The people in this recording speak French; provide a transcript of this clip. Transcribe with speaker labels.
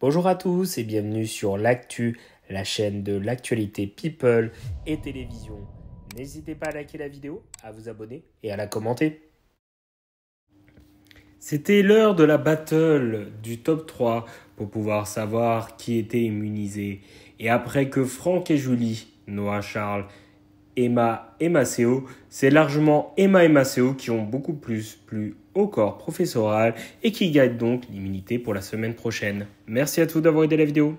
Speaker 1: Bonjour à tous et bienvenue sur l'actu, la chaîne de l'actualité people et télévision. N'hésitez pas à liker la vidéo, à vous abonner et à la commenter. C'était l'heure de la battle du top 3 pour pouvoir savoir qui était immunisé. Et après que Franck et Julie, Noah Charles Emma et Maceo, c'est largement Emma et Maceo qui ont beaucoup plus plus au corps professoral et qui gagnent donc l'immunité pour la semaine
Speaker 2: prochaine.
Speaker 3: Merci à tous d'avoir aidé la vidéo.